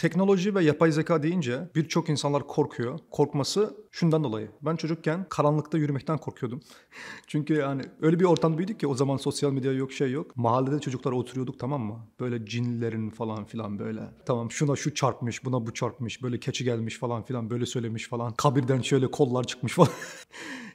Teknoloji ve yapay zeka deyince birçok insanlar korkuyor. Korkması şundan dolayı. Ben çocukken karanlıkta yürümekten korkuyordum. Çünkü yani öyle bir ortam büyüdük ki o zaman sosyal medya yok şey yok. Mahallede çocuklar oturuyorduk tamam mı? Böyle cinlerin falan filan böyle. Tamam şuna şu çarpmış buna bu çarpmış böyle keçi gelmiş falan filan böyle söylemiş falan. Kabirden şöyle kollar çıkmış falan.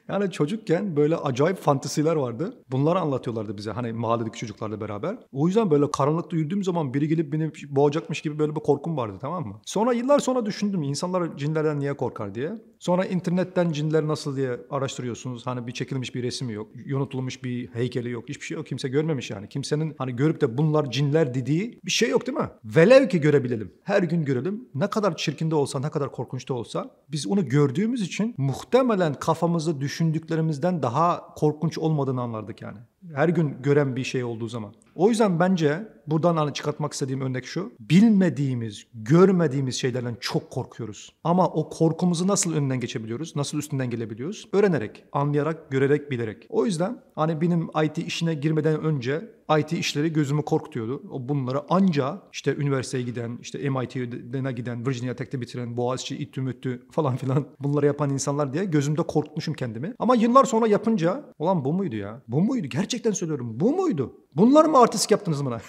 Yani çocukken böyle acayip fantasiler vardı. Bunları anlatıyorlardı bize hani mahalledeki çocuklarla beraber. O yüzden böyle karanlıkta yürüdüğüm zaman biri gelip beni boğacakmış gibi böyle bir korkum vardı tamam mı? Sonra yıllar sonra düşündüm insanlar cinlerden niye korkar diye. Sonra internetten cinler nasıl diye araştırıyorsunuz. Hani bir çekilmiş bir resmi yok. Yonutulmuş bir heykeli yok. Hiçbir şey yok. Kimse görmemiş yani. Kimsenin hani görüp de bunlar cinler dediği bir şey yok değil mi? Velev ki görebilelim. Her gün görelim. Ne kadar çirkin de olsa, ne kadar korkunç da olsa biz onu gördüğümüz için muhtemelen kafamızda düş düşündüklerimizden daha korkunç olmadığını anlardık yani her gün gören bir şey olduğu zaman. O yüzden bence buradan hani çıkartmak istediğim örnek şu. Bilmediğimiz, görmediğimiz şeylerden çok korkuyoruz. Ama o korkumuzu nasıl önünden geçebiliyoruz? Nasıl üstünden gelebiliyoruz? Öğrenerek, anlayarak, görerek, bilerek. O yüzden hani benim IT işine girmeden önce IT işleri gözümü korkutuyordu. Bunları anca işte üniversiteye giden, işte MIT'ye giden, Virginia Tech'te bitiren, Boğaziçi, İTTÜ, MÜTTÜ falan filan bunları yapan insanlar diye gözümde korkutmuşum kendimi. Ama yıllar sonra yapınca olan bu muydu ya? Bu muydu? Gerçek gerçekten söylüyorum. Bu muydu? Bunlar mı artist yaptınız bana?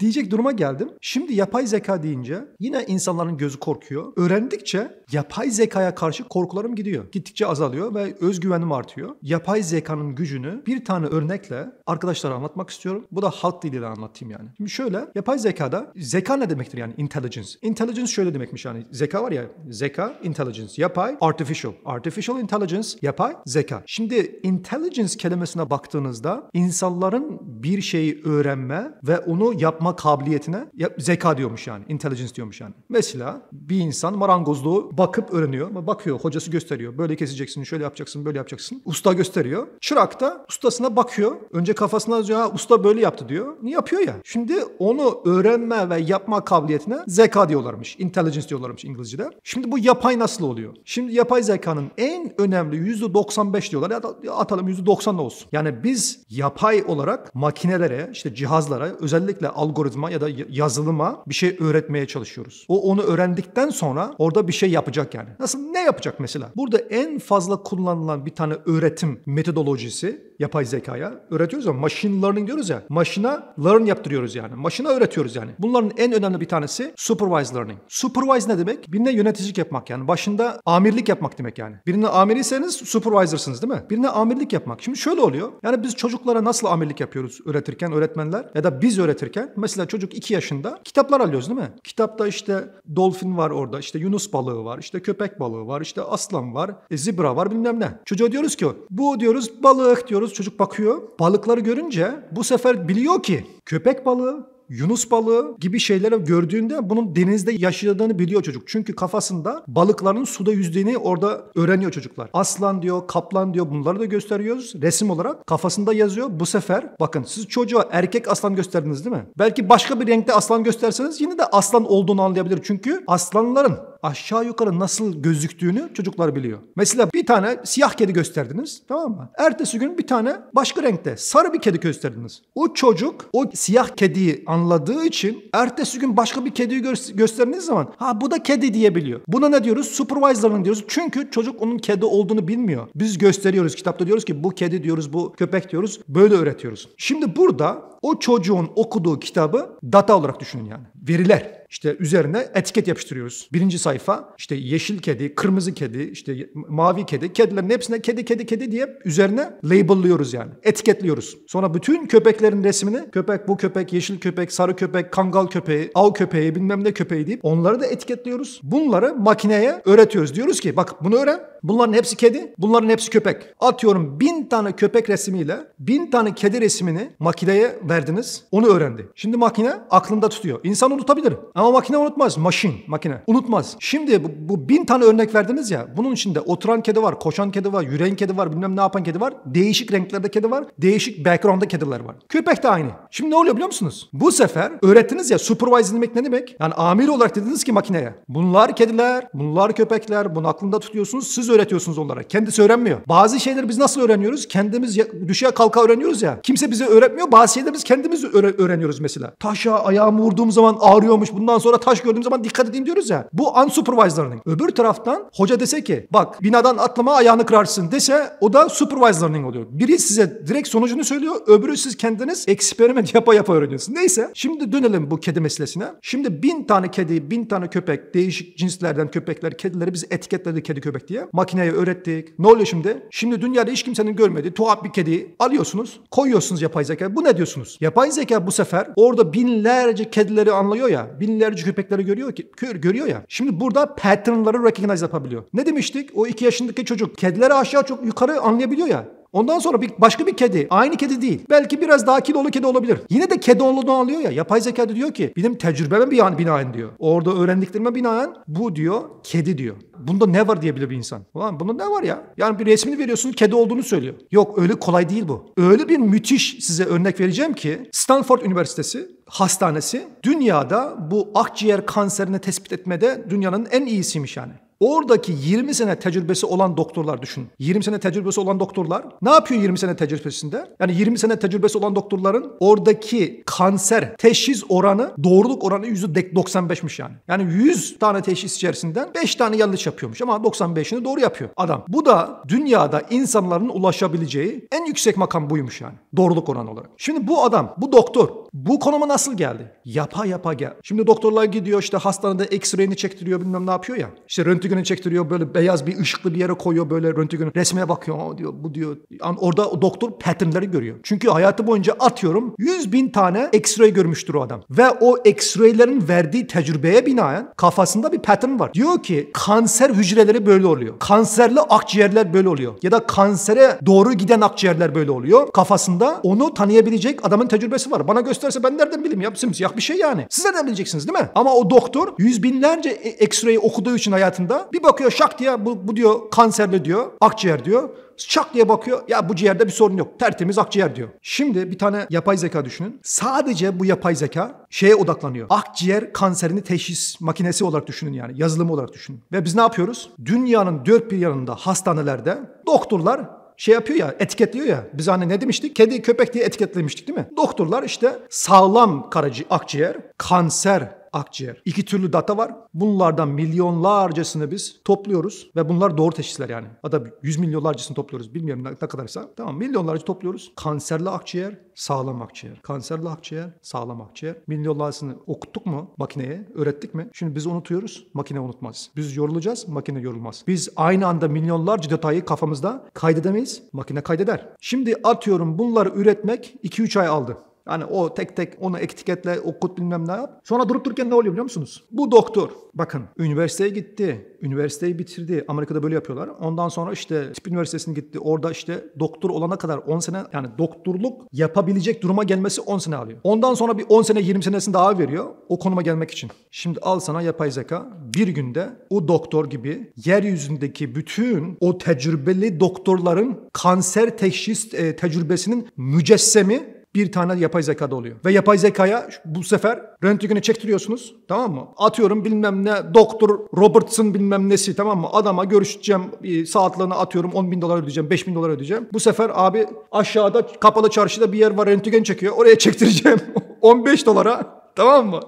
diyecek duruma geldim. Şimdi yapay zeka deyince yine insanların gözü korkuyor. Öğrendikçe yapay zekaya karşı korkularım gidiyor. Gittikçe azalıyor ve özgüvenim artıyor. Yapay zekanın gücünü bir tane örnekle arkadaşlara anlatmak istiyorum. Bu da halk diliyle anlatayım yani. Şimdi şöyle yapay zekada zeka ne demektir yani intelligence? Intelligence şöyle demekmiş yani zeka var ya zeka, intelligence, yapay, artificial. Artificial intelligence, yapay, zeka. Şimdi intelligence kelimesine baktığınızda insanların bir şeyi öğrenme ve onu yapma yapma kabiliyetine zeka diyormuş yani. Intelligence diyormuş yani. Mesela bir insan marangozluğu bakıp öğreniyor. Bakıyor hocası gösteriyor. Böyle keseceksin, şöyle yapacaksın, böyle yapacaksın. Usta gösteriyor. Çırak da ustasına bakıyor. Önce kafasına ya usta böyle yaptı diyor. Ne yapıyor ya? Şimdi onu öğrenme ve yapma kabiliyetine zeka diyorlarmış. Intelligence diyorlarmış İngilizce'de. Şimdi bu yapay nasıl oluyor? Şimdi yapay zekanın en önemli %95 diyorlar. Ya da atalım %90 da olsun. Yani biz yapay olarak makinelere, işte cihazlara özellikle algoritmalara algoritma ya da yazılıma bir şey öğretmeye çalışıyoruz. O onu öğrendikten sonra orada bir şey yapacak yani. Nasıl ne yapacak mesela? Burada en fazla kullanılan bir tane öğretim metodolojisi yapay zekaya öğretiyoruz ya. machine learning diyoruz ya. Maşına learn yaptırıyoruz yani. Maşına öğretiyoruz yani. Bunların en önemli bir tanesi supervised learning. Supervised ne demek? Birine yöneticilik yapmak yani. Başında amirlik yapmak demek yani. Birine amiriyseniz supervisor'sınız değil mi? Birine amirlik yapmak. Şimdi şöyle oluyor. Yani biz çocuklara nasıl amirlik yapıyoruz öğretirken öğretmenler ya da biz öğretirken Mesela çocuk 2 yaşında kitaplar alıyoruz değil mi? Kitapta işte dolfin var orada, işte yunus balığı var, işte köpek balığı var, işte aslan var, e, zibra var bilmem ne. Çocuğa diyoruz ki bu diyoruz balık diyoruz. Çocuk bakıyor. Balıkları görünce bu sefer biliyor ki köpek balığı, Yunus balığı gibi şeyleri gördüğünde bunun denizde yaşadığını biliyor çocuk. Çünkü kafasında balıkların suda yüzdüğünü orada öğreniyor çocuklar. Aslan diyor, kaplan diyor bunları da gösteriyoruz. Resim olarak kafasında yazıyor. Bu sefer bakın siz çocuğa erkek aslan gösterdiniz değil mi? Belki başka bir renkte aslan gösterseniz yine de aslan olduğunu anlayabilir. Çünkü aslanların aşağı yukarı nasıl gözüktüğünü çocuklar biliyor. Mesela bir tane siyah kedi gösterdiniz tamam mı? Ertesi gün bir tane başka renkte sarı bir kedi gösterdiniz. O çocuk o siyah kediyi anladığı için ertesi gün başka bir kediyi gö- gösterdiğiniz zaman ha bu da kedi diyebiliyor. Buna ne diyoruz? Supervisor'ın diyoruz. Çünkü çocuk onun kedi olduğunu bilmiyor. Biz gösteriyoruz. Kitapta diyoruz ki bu kedi diyoruz, bu köpek diyoruz. Böyle öğretiyoruz. Şimdi burada o çocuğun okuduğu kitabı data olarak düşünün yani. Veriler. İşte üzerine etiket yapıştırıyoruz. Birinci sayfa işte yeşil kedi, kırmızı kedi, işte mavi kedi. Kedilerin hepsine kedi kedi kedi diye üzerine label'lıyoruz yani. Etiketliyoruz. Sonra bütün köpeklerin resmini köpek bu köpek, yeşil köpek, sarı köpek, kangal köpeği, av köpeği bilmem ne köpeği deyip onları da etiketliyoruz. Bunları makineye öğretiyoruz. Diyoruz ki bak bunu öğren. Bunların hepsi kedi, bunların hepsi köpek. Atıyorum bin tane köpek resmiyle bin tane kedi resmini makineye verdiniz. Onu öğrendi. Şimdi makine aklında tutuyor. İnsan unutabilir. Ama ama makine unutmaz. machine, makine. Unutmaz. Şimdi bu, bu bin tane örnek verdiniz ya. Bunun içinde oturan kedi var, koşan kedi var, yüreğin kedi var, bilmem ne yapan kedi var. Değişik renklerde kedi var. Değişik background'da kediler var. Köpek de aynı. Şimdi ne oluyor biliyor musunuz? Bu sefer öğrettiniz ya supervise demek ne demek? Yani amir olarak dediniz ki makineye. Bunlar kediler, bunlar köpekler. Bunu aklında tutuyorsunuz. Siz öğretiyorsunuz onlara. Kendisi öğrenmiyor. Bazı şeyleri biz nasıl öğreniyoruz? Kendimiz düşe kalka öğreniyoruz ya. Kimse bize öğretmiyor. Bazı şeyleri biz kendimiz öğreniyoruz mesela. Taşa ayağımı vurduğum zaman ağrıyormuş. Bundan Ondan sonra taş gördüğüm zaman dikkat edeyim diyoruz ya. Bu unsupervised Öbür taraftan hoca dese ki bak binadan atlama ayağını kırarsın dese o da supervised learning oluyor. Biri size direkt sonucunu söylüyor. Öbürü siz kendiniz eksperiment yapa yapa öğreniyorsunuz. Neyse şimdi dönelim bu kedi meselesine. Şimdi bin tane kedi, bin tane köpek, değişik cinslerden köpekler, kedileri biz etiketledik kedi köpek diye. Makineye öğrettik. Ne oluyor şimdi? Şimdi dünyada hiç kimsenin görmediği tuhaf bir kedi alıyorsunuz, koyuyorsunuz yapay zeka. Bu ne diyorsunuz? Yapay zeka bu sefer orada binlerce kedileri anlıyor ya. Binlerce ilerci köpekleri görüyor ki görüyor ya. Şimdi burada patternları recognize yapabiliyor. Ne demiştik? O 2 yaşındaki çocuk kedileri aşağı çok yukarı anlayabiliyor ya. Ondan sonra bir başka bir kedi. Aynı kedi değil. Belki biraz daha kilolu kedi olabilir. Yine de kedi onluğunu alıyor ya. Yapay zeka diyor ki benim tecrübeme binaen, binaen diyor. Orada öğrendiklerime binaen bu diyor kedi diyor. Bunda ne var diyebilir bir insan. Ulan bunda ne var ya? Yani bir resmini veriyorsun kedi olduğunu söylüyor. Yok öyle kolay değil bu. Öyle bir müthiş size örnek vereceğim ki Stanford Üniversitesi hastanesi dünyada bu akciğer kanserini tespit etmede dünyanın en iyisiymiş yani. Oradaki 20 sene tecrübesi olan doktorlar düşün. 20 sene tecrübesi olan doktorlar ne yapıyor 20 sene tecrübesinde? Yani 20 sene tecrübesi olan doktorların oradaki kanser teşhis oranı doğruluk oranı %95'miş yani. Yani 100 tane teşhis içerisinden 5 tane yanlış yapıyormuş ama 95'ini doğru yapıyor adam. Bu da dünyada insanların ulaşabileceği en yüksek makam buymuş yani doğruluk oranı olarak. Şimdi bu adam, bu doktor bu konuma nasıl geldi? Yapa yapa gel. Şimdi doktorlar gidiyor işte hastanede x-ray'ini çektiriyor bilmem ne yapıyor ya. İşte röntgen röntgenini çektiriyor. Böyle beyaz bir ışıklı bir yere koyuyor böyle röntgenini. resme bakıyor diyor bu diyor. Yani orada doktor patternleri görüyor. Çünkü hayatı boyunca atıyorum 100 bin tane x-ray görmüştür o adam. Ve o x-raylerin verdiği tecrübeye binaen kafasında bir pattern var. Diyor ki kanser hücreleri böyle oluyor. Kanserli akciğerler böyle oluyor. Ya da kansere doğru giden akciğerler böyle oluyor. Kafasında onu tanıyabilecek adamın tecrübesi var. Bana gösterse ben nereden bileyim ya simsiyah bir şey yani. Siz nereden bileceksiniz değil mi? Ama o doktor yüz binlerce e, x ray okuduğu için hayatında orada. Bir bakıyor şak diye bu, bu diyor kanserli diyor. Akciğer diyor. Şak diye bakıyor. Ya bu ciğerde bir sorun yok. Tertemiz akciğer diyor. Şimdi bir tane yapay zeka düşünün. Sadece bu yapay zeka şeye odaklanıyor. Akciğer kanserini teşhis makinesi olarak düşünün yani. Yazılımı olarak düşünün. Ve biz ne yapıyoruz? Dünyanın dört bir yanında hastanelerde doktorlar şey yapıyor ya etiketliyor ya. Biz hani ne demiştik? Kedi köpek diye etiketlemiştik değil mi? Doktorlar işte sağlam karaci akciğer, kanser akciğer. İki türlü data var. Bunlardan milyonlarcasını biz topluyoruz ve bunlar doğru teşhisler yani. Adam yüz milyonlarcasını topluyoruz bilmiyorum ne kadarsa. Tamam milyonlarca topluyoruz. Kanserli akciğer, sağlam akciğer. Kanserli akciğer, sağlam akciğer. Milyonlarcasını okuttuk mu makineye, öğrettik mi? Şimdi biz unutuyoruz, makine unutmaz. Biz yorulacağız, makine yorulmaz. Biz aynı anda milyonlarca detayı kafamızda kaydedemeyiz, makine kaydeder. Şimdi atıyorum bunları üretmek 2-3 ay aldı. Yani o tek tek onu etiketle okut bilmem ne yap. Sonra durup dururken ne oluyor biliyor musunuz? Bu doktor bakın üniversiteye gitti. Üniversiteyi bitirdi. Amerika'da böyle yapıyorlar. Ondan sonra işte tip üniversitesine gitti. Orada işte doktor olana kadar 10 sene yani doktorluk yapabilecek duruma gelmesi 10 sene alıyor. Ondan sonra bir 10 sene 20 senesini daha veriyor o konuma gelmek için. Şimdi al sana yapay zeka bir günde o doktor gibi yeryüzündeki bütün o tecrübeli doktorların kanser teşhis e, tecrübesinin mücessemi bir tane yapay zeka da oluyor. Ve yapay zekaya bu sefer röntgeni çektiriyorsunuz tamam mı? Atıyorum bilmem ne doktor Robertson bilmem nesi tamam mı? Adama görüşeceğim saatlerine atıyorum 10 bin dolar ödeyeceğim 5 bin dolar ödeyeceğim. Bu sefer abi aşağıda kapalı çarşıda bir yer var röntgen çekiyor oraya çektireceğim 15 dolara tamam mı?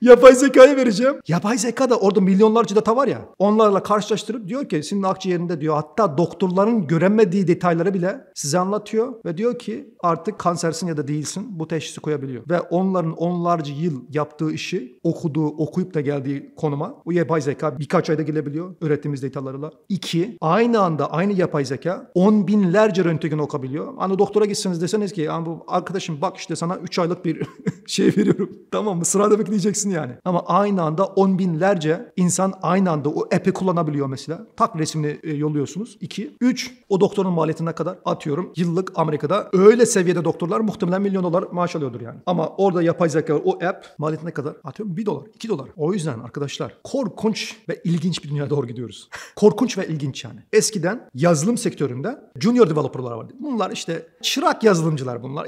Yapay zekaya vereceğim. Yapay zeka da orada milyonlarca data var ya. Onlarla karşılaştırıp diyor ki senin akciğerinde diyor hatta doktorların göremediği detayları bile size anlatıyor ve diyor ki artık kansersin ya da değilsin bu teşhisi koyabiliyor. Ve onların onlarca yıl yaptığı işi okuduğu, okuyup da geldiği konuma bu yapay zeka birkaç ayda gelebiliyor ürettiğimiz detaylarla. İki, aynı anda aynı yapay zeka on binlerce röntgen okabiliyor. Hani doktora gitseniz deseniz ki bu arkadaşım bak işte sana 3 aylık bir şey veriyorum. Tamam mı? Sırada bekleyeceksin kullanabilirsin yani. Ama aynı anda on binlerce insan aynı anda o app'i kullanabiliyor mesela. Tak resmini e, yolluyorsunuz. 2. 3. O doktorun maliyetine kadar atıyorum yıllık Amerika'da öyle seviyede doktorlar muhtemelen milyon dolar maaş alıyordur yani. Ama orada yapay zeka o app maliyetine kadar atıyorum bir dolar iki dolar. O yüzden arkadaşlar korkunç ve ilginç bir dünyaya doğru gidiyoruz. korkunç ve ilginç yani. Eskiden yazılım sektöründe junior developerlar vardı. Bunlar işte çırak yazılımcılar bunlar.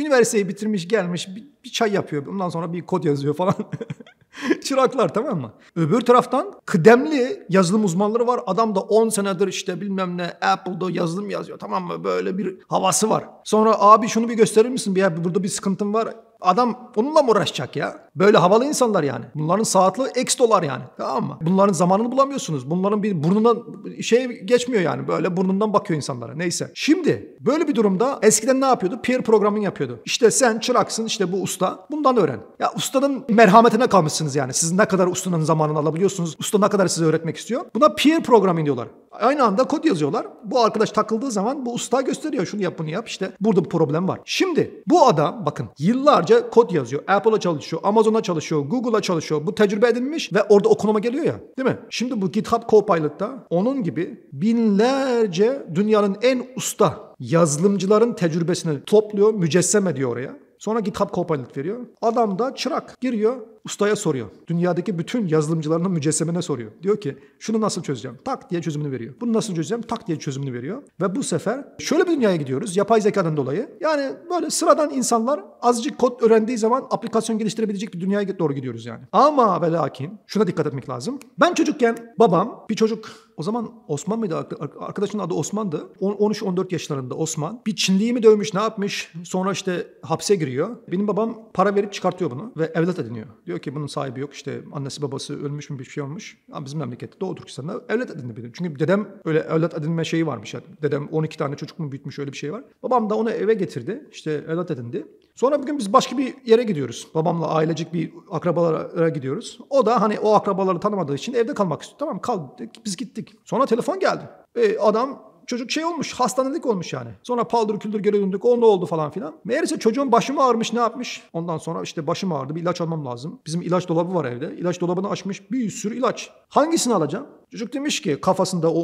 üniversiteyi bitirmiş gelmiş bir, bir çay yapıyor. Ondan sonra bir kod yazıyor falan. Çıraklar tamam mı? Öbür taraftan kıdemli yazılım uzmanları var. Adam da 10 senedir işte bilmem ne Apple'da yazılım yazıyor tamam mı? Böyle bir havası var. Sonra abi şunu bir gösterir misin? Bir, burada bir sıkıntım var Adam onunla mı uğraşacak ya? Böyle havalı insanlar yani. Bunların saatli eks dolar yani. Tamam mı? Bunların zamanını bulamıyorsunuz. Bunların bir burnundan şey geçmiyor yani. Böyle burnundan bakıyor insanlara. Neyse. Şimdi böyle bir durumda eskiden ne yapıyordu? Peer programming yapıyordu. İşte sen çıraksın işte bu usta. Bundan öğren. Ya ustanın merhametine kalmışsınız yani. Siz ne kadar ustanın zamanını alabiliyorsunuz. Usta ne kadar size öğretmek istiyor. Buna peer programming diyorlar. Aynı anda kod yazıyorlar. Bu arkadaş takıldığı zaman bu usta gösteriyor. Şunu yap bunu yap İşte Burada bir problem var. Şimdi bu adam bakın yıllarca aylarca kod yazıyor. Apple'a çalışıyor, Amazon'a çalışıyor, Google'a çalışıyor. Bu tecrübe edinmiş ve orada o geliyor ya. Değil mi? Şimdi bu GitHub Copilot'ta onun gibi binlerce dünyanın en usta yazılımcıların tecrübesini topluyor, mücessem ediyor oraya. Sonra GitHub Copilot veriyor. Adam da çırak giriyor. Ustaya soruyor. Dünyadaki bütün yazılımcılarının mücessemine soruyor. Diyor ki şunu nasıl çözeceğim? Tak diye çözümünü veriyor. Bunu nasıl çözeceğim? Tak diye çözümünü veriyor. Ve bu sefer şöyle bir dünyaya gidiyoruz yapay zekanın dolayı. Yani böyle sıradan insanlar azıcık kod öğrendiği zaman aplikasyon geliştirebilecek bir dünyaya doğru gidiyoruz yani. Ama ve lakin şuna dikkat etmek lazım. Ben çocukken babam bir çocuk o zaman Osman mıydı? Arkadaşının adı Osman'dı. 13-14 yaşlarında Osman. Bir Çinliyi mi dövmüş ne yapmış? Sonra işte hapse giriyor. Benim babam para verip çıkartıyor bunu ve evlat ediniyor. Diyor Diyor ki bunun sahibi yok işte annesi babası ölmüş mü bir şey olmuş. Ama bizim memlekette Doğu Türkistan'da evlat edindi edindim. Çünkü dedem öyle evlat edinme şeyi varmış. Yani dedem 12 tane çocuk mu büyütmüş öyle bir şey var. Babam da onu eve getirdi. işte evlat edindi. Sonra bugün biz başka bir yere gidiyoruz. Babamla ailecik bir akrabalara gidiyoruz. O da hani o akrabaları tanımadığı için evde kalmak istiyor. Tamam kaldık. biz gittik. Sonra telefon geldi. E, adam çocuk şey olmuş hastanelik olmuş yani. Sonra paldır küldür geri döndük o ne oldu falan filan. Meğerse çocuğun başımı ağrımış ne yapmış? Ondan sonra işte başım ağrıdı bir ilaç almam lazım. Bizim ilaç dolabı var evde. İlaç dolabını açmış bir sürü ilaç. Hangisini alacağım? Çocuk demiş ki kafasında o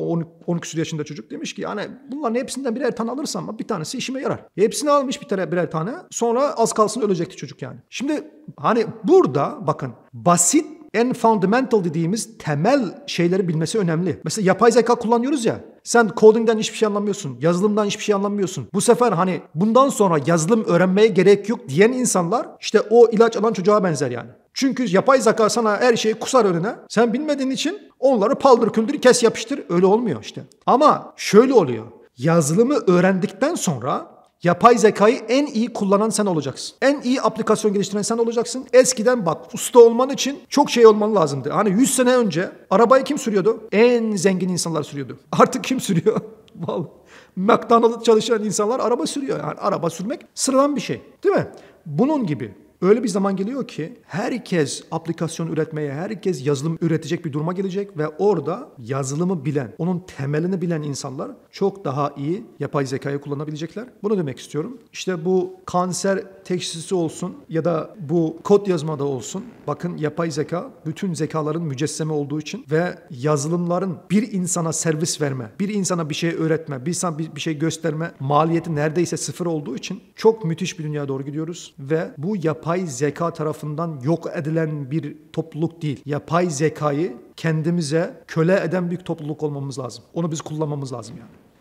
12 küsur yaşında çocuk demiş ki yani bunların hepsinden birer tane alırsam bir tanesi işime yarar. Hepsini almış bir tane birer tane sonra az kalsın ölecekti çocuk yani. Şimdi hani burada bakın basit en fundamental dediğimiz temel şeyleri bilmesi önemli. Mesela yapay zeka kullanıyoruz ya. Sen coding'den hiçbir şey anlamıyorsun. Yazılımdan hiçbir şey anlamıyorsun. Bu sefer hani bundan sonra yazılım öğrenmeye gerek yok diyen insanlar işte o ilaç alan çocuğa benzer yani. Çünkü yapay zeka sana her şeyi kusar önüne. Sen bilmediğin için onları paldır küldür kes yapıştır. Öyle olmuyor işte. Ama şöyle oluyor yazılımı öğrendikten sonra Yapay zekayı en iyi kullanan sen olacaksın. En iyi aplikasyon geliştiren sen olacaksın. Eskiden bak usta olman için çok şey olman lazımdı. Hani 100 sene önce arabayı kim sürüyordu? En zengin insanlar sürüyordu. Artık kim sürüyor? Vallahi McDonald's çalışan insanlar araba sürüyor. Yani araba sürmek sıradan bir şey. Değil mi? Bunun gibi Öyle bir zaman geliyor ki herkes aplikasyon üretmeye, herkes yazılım üretecek bir duruma gelecek ve orada yazılımı bilen, onun temelini bilen insanlar çok daha iyi yapay zekayı kullanabilecekler. Bunu demek istiyorum. İşte bu kanser teşhisi olsun ya da bu kod yazmada olsun. Bakın yapay zeka bütün zekaların mücesseme olduğu için ve yazılımların bir insana servis verme, bir insana bir şey öğretme, bir insana bir, bir şey gösterme maliyeti neredeyse sıfır olduğu için çok müthiş bir dünyaya doğru gidiyoruz ve bu yapay yapay zeka tarafından yok edilen bir topluluk değil. Yapay zekayı kendimize köle eden bir topluluk olmamız lazım. Onu biz kullanmamız lazım yani.